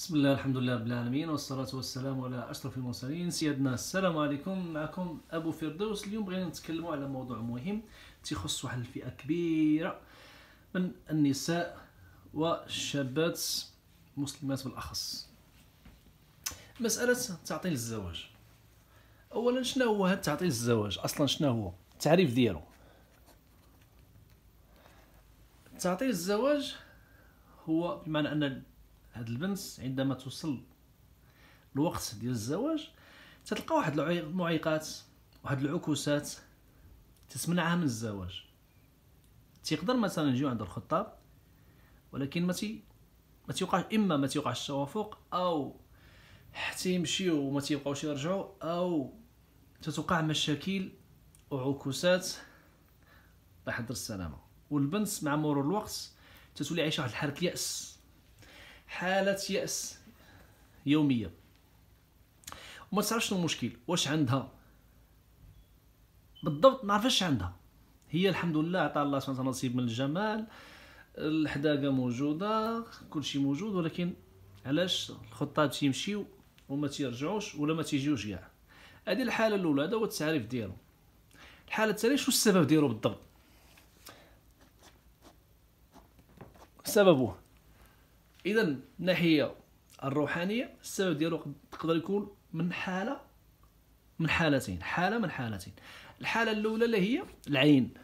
بسم الله الحمد لله رب العالمين والصلاة والسلام على أشرف المرسلين سيدنا السلام عليكم معكم أبو فردوس اليوم بغينا نتكلموا على موضوع مهم تيخص واحد الفئة كبيرة من النساء والشابات المسلمات بالأخص مسألة تعطيل الزواج أولا شنو هو هذا تعطيل الزواج أصلا شنو هو التعريف ديالو تعطيل الزواج هو بمعنى أن هاد البنت عندما توصل الوقت ديال الزواج تتلقى واحد المعيقات واحد العكوسات تتمنعها من الزواج تيقدر مثلا يجيو عند الخطاب ولكن ما ما تيوقع اما ما تيوقعش التوافق او حتى يمشيو وما تيبقاوش يرجعوا او تتوقع مشاكل وعكوسات بحضر السلامه والبنت مع مرور الوقت تتولي عايشه واحد الحاله الياس حالة يأس يومية وما تعرفش شنو المشكل واش عندها بالضبط ما عرفش عندها هي الحمد لله عطا الله سبحانه وتعالى نصيب من الجمال الحداقه موجوده كلشي موجود ولكن علاش الخطاب تيمشيو وما تيرجعوش ولا ما تيجيوش كاع هذه الحاله الاولى هذا هو التعريف ديالو الحاله الثانيه شنو السبب ديالو بالضبط سببه اذا من الناحيه الروحانيه السبب ديالو تقدر يكون من حاله من حالتين حاله من حالتين الحاله الاولى اللي هي العين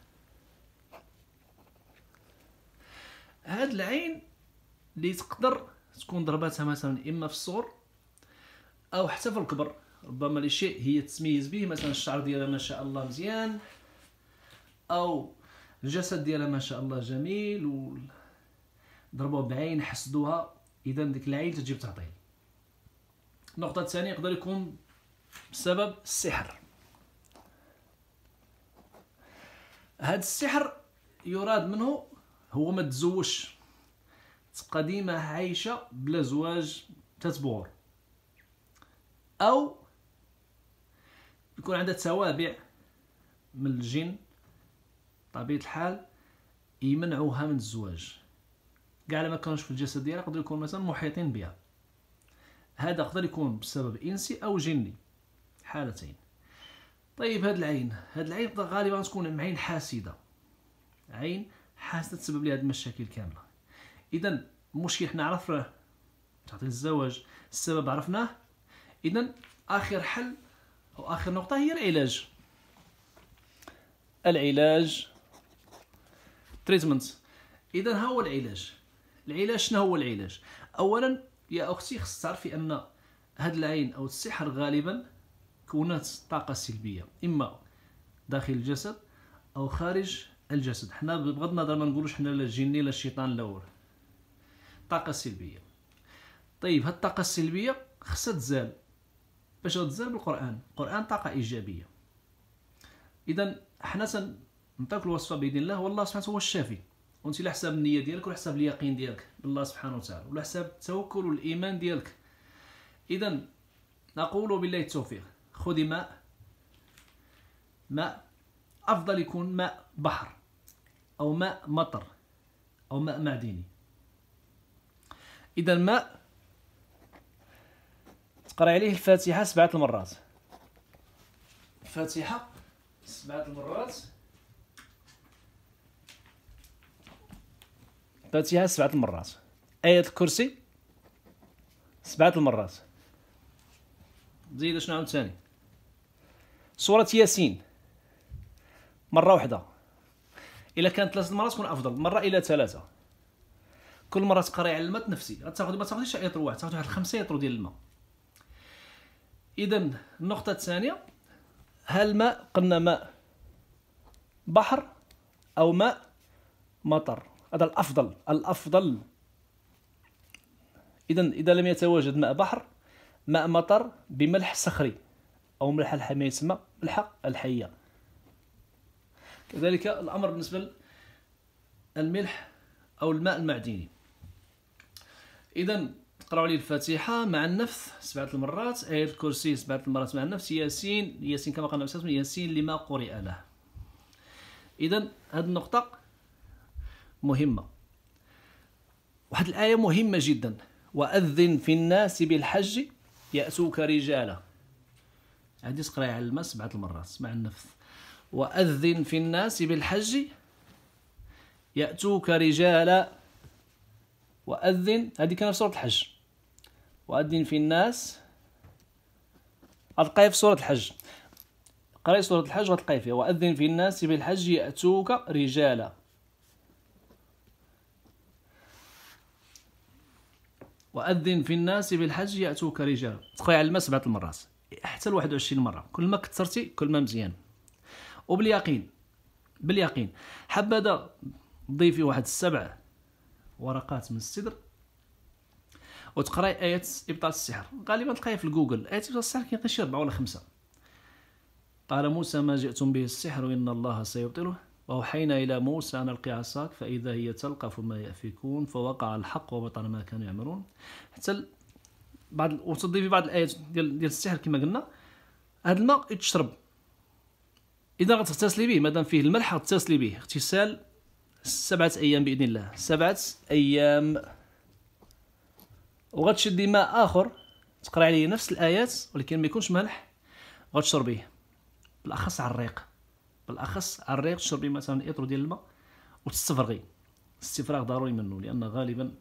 هاد العين اللي تقدر تكون ضرباتها مثلا اما في الصغر او حتى في الكبر ربما لشيء هي تتميز به مثلا الشعر ديالها ما شاء الله مزيان او الجسد ديالها ما شاء الله جميل ضربوها بعين حسدوها اذا ديك العين تجيب تعطيل النقطه الثانيه يقدر يكون بسبب السحر هذا السحر يراد منه هو ما تزوجش تبقى ديما عايشه بلا زواج تتبور او يكون عندها توابع من الجن طبيعه الحال يمنعوها من الزواج كاع ما كانوش في الجسد ديالها يقدروا يكون مثلا محيطين بها هذا يقدر يكون بسبب انسي او جني حالتين طيب هاد العين هاد العين غالبا تكون عين حاسده عين حاسده تسبب لي هاد المشاكل كامله اذا المشكل حنا عرفناه تعطي الزواج السبب عرفناه اذا اخر حل او اخر نقطه هي العلاج العلاج تريتمنت اذا ها هو العلاج العلاج شنو هو العلاج اولا يا اختي خص تعرفي ان هاد العين او السحر غالبا كونات طاقه سلبيه اما داخل الجسد او خارج الجسد حنا بغض النظر ما نقولوش حنا لا جني لا شيطان لا والو طاقه سلبيه طيب هاد الطاقه السلبيه خصها تزال باش تزال بالقران القران طاقه ايجابيه اذا حنا نتاكل الوصفه باذن الله والله سبحانه هو الشافي وانت على حساب النيه ديالك وعلى حساب اليقين ديالك بالله سبحانه وتعالى وعلى حساب التوكل والايمان ديالك اذا نقول بالله التوفيق خذي ماء ماء افضل يكون ماء بحر او ماء مطر او ماء معدني اذا ماء تقرا عليه الفاتحه سبعه المرات الفاتحه سبعه المرات قرأتها سبعة المرات آية الكرسي سبعة المرات زيد شنو ثاني سورة ياسين مرة واحدة إلا كانت ثلاثة المرات تكون أفضل مرة إلى ثلاثة كل مرة تقرأي على الماء تنفسي غتاخد ما تاخدش إطر آية واحد تاخد واحد خمسة إطر ديال الماء إذا النقطة الثانية هل ماء قلنا ماء بحر أو ماء مطر هذا الافضل الافضل اذا اذا لم يتواجد ماء بحر ماء مطر بملح صخري او ملح الحمية يسمى ملح الحيه كذلك الامر بالنسبه للملح او الماء المعدني اذا تقراوا لي الفاتحه مع النفس سبعه المرات ايه الكرسي سبعه المرات مع النفس ياسين ياسين كما قال النبي صلى الله عليه وسلم ياسين لما قرئ له اذا هذه النقطه مهمة واحد الآية مهمة جدا وأذن في الناس بالحج يأسوك رجالا هادي تقراي على الماء سبعة المرات مع النفس وأذن في الناس بالحج يأتوك رجالا وأذن هذه كانت في سورة الحج وأذن في الناس غتلقاها في سورة الحج قراي سورة الحج غتلقاي فيها وأذن في الناس بالحج يأتوك رجالا وأذن في الناس بالحج يأتوك رجال تقري على الماء سبعة المرات حتى ل 21 مرة كل ما كثرتي كل ما مزيان وباليقين باليقين حبذا ضيفي واحد السبع ورقات من السدر وتقراي آية إبطال السحر غالبا تلقاها في جوجل آية إبطال السحر كاين غير شي أربعة ولا خمسة قال موسى ما جئتم به السحر إن الله سيبطله وأوحينا إلى موسى أن ألقي عصاك فإذا هي تلقف ما يأفكون فوقع الحق وبطل ما كانوا يعملون حتى بعض وتضيفي بعض الآيات ديال ديال السحر كما قلنا هذا الماء يتشرب إذا غتغتسلي به مادام فيه الملح غتغتسلي به اغتسال سبعة أيام بإذن الله سبعة أيام وغتشدي ماء آخر تقرأ عليه نفس الآيات ولكن ما يكونش ملح غتشربيه بالأخص على الريق بالاخص الريق تشربي مثلا اطر ديال الماء وتستفرغي الاستفراغ ضروري منه لان غالبا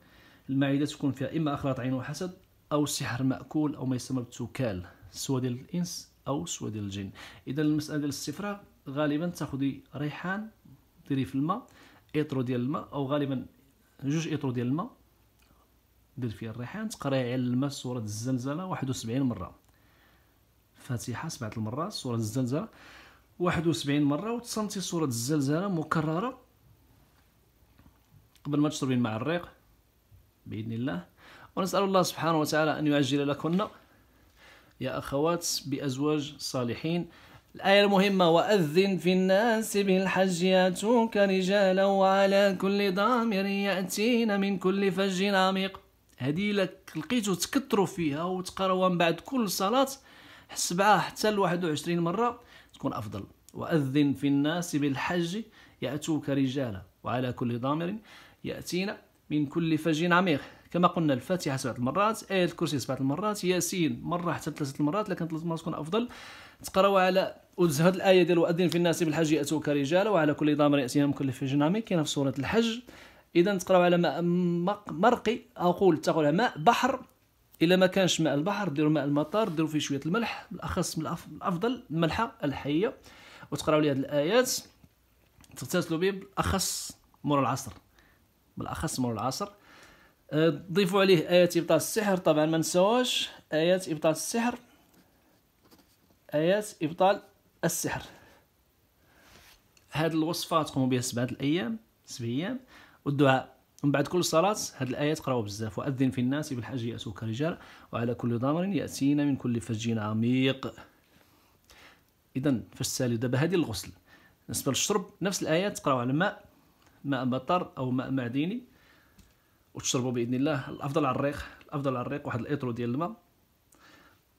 المعده تكون فيها اما اخلاط عين وحسد او سحر ماكول او ما يسمى بالتوكال سواء ديال الانس او سواء ديال الجن اذا المساله ديال الاستفراغ غالبا تاخذي ريحان ديري في الماء اطرو ديال الماء او غالبا جوج اطرو ديال الماء دير فيها الريحان تقراي على الماء سوره الزلزله 71 مره فاتحه سبعه المرات سوره الزلزله 71 مره وتصنتي صوره الزلزله مكرره قبل ما تشربين مع الريق باذن الله ونسال الله سبحانه وتعالى ان يعجل لكن يا اخوات بازواج صالحين الآية المهمة وأذن في الناس بالحج يأتوك رجالا وعلى كل ضامر يأتين من كل فج عميق هذه لك لقيتو تكتروا فيها وتقراوها من بعد كل صلاة سبعه حتى لواحد وعشرين مرة تكون أفضل وأذن في الناس بالحج يأتوك رجالا وعلى كل ضامر يأتينا من كل فج عميق كما قلنا الفاتحة سبعة المرات آية الكرسي سبعة المرات ياسين مرة حتى ثلاثة المرات لكن ثلاثة المرات تكون أفضل تقراو على هذه الآية ديال وأذن في الناس بالحج يأتوك رجالا وعلى كل ضامر يأتينا من كل فج عميق كاينة في سورة الحج إذا تقراو على ماء مرقي أقول تقول ماء بحر الا ما كانش ماء البحر ديروا ماء المطر ديروا فيه شويه الملح بالاخص من الافضل الملحه الحيه وتقراو لي هذه الايات تغتسلوا به بالاخص مور العصر بالاخص مور العصر أه، ضيفوا عليه ايات ابطال السحر طبعا ما نساوش ايات ابطال السحر ايات ابطال السحر هذه الوصفه تقوموا بها سبعه الايام سبع ايام والدعاء من بعد كل صلاة هاد الآية تقراو بزاف وأذن في الناس بالحج يأتوك رجال وعلى كل ضامر يأتينا من كل فج عميق إذا فاش تسالي دابا هادي الغسل بالنسبة للشرب نفس الآية تقراو على الماء ماء مطر أو ماء معدني وتشربوا بإذن الله الأفضل على الريق الأفضل على الريق واحد الإطرو ديال الماء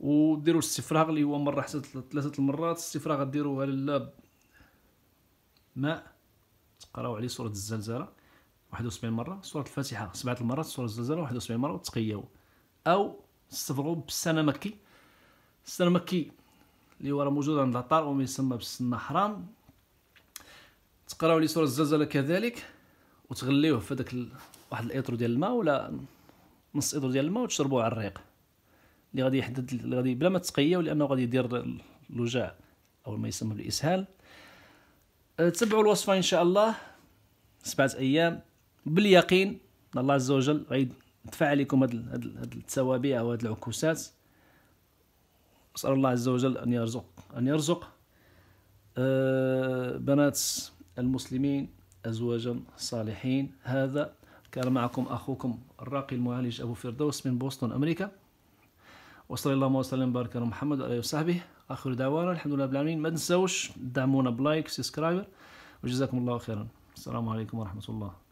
وديروا الاستفراغ اللي هو مرة حتى ثلاثة المرات الاستفراغ ديروها لله ماء تقراو عليه سورة الزلزلة 71 مره سوره الفاتحه سبعه المرات سوره الزلزال 71 مره وتقياو او استفرغوا بالسنه مكي السنه مكي اللي هو راه موجود عند العطار وما يسمى بالسنه حرام تقراو لي سوره الزلزال كذلك وتغليوه في داك واحد الاطر ديال الماء ولا نص اطر ديال الماء وتشربوه على الريق اللي غادي يحدد اللي غادي بلا ما تسقيو لانه غادي يدير الوجاع او ما يسمى بالاسهال أه، تبعوا الوصفه ان شاء الله سبعه ايام باليقين الله عز وجل غيد يدفع عليكم هاد هاد او هاد العكوسات اسال الله عز وجل ان يرزق ان يرزق آه، بنات المسلمين ازواجا صالحين هذا كان معكم اخوكم الراقي المعالج ابو فردوس من بوسطن امريكا وصلى اللهم وسلم وبارك على محمد وعلى وصحبه اخر دعوانا الحمد لله رب العالمين ما تنساوش دعمونا بلايك سبسكرايب وجزاكم الله خيرا السلام عليكم ورحمه الله